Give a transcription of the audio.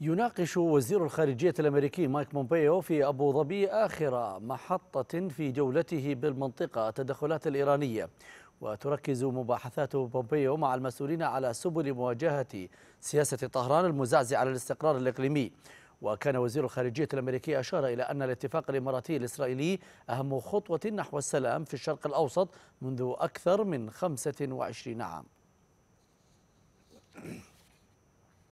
يناقش وزير الخارجية الأمريكي مايك مومبيو في أبو ظبي آخر محطة في جولته بالمنطقة التدخلات الإيرانية وتركز مباحثات بومبيو مع المسؤولين على سبل مواجهة سياسة طهران المزعزعة على الاستقرار الإقليمي وكان وزير الخارجية الأمريكي أشار إلى أن الاتفاق الإماراتي الإسرائيلي أهم خطوة نحو السلام في الشرق الأوسط منذ أكثر من 25 عام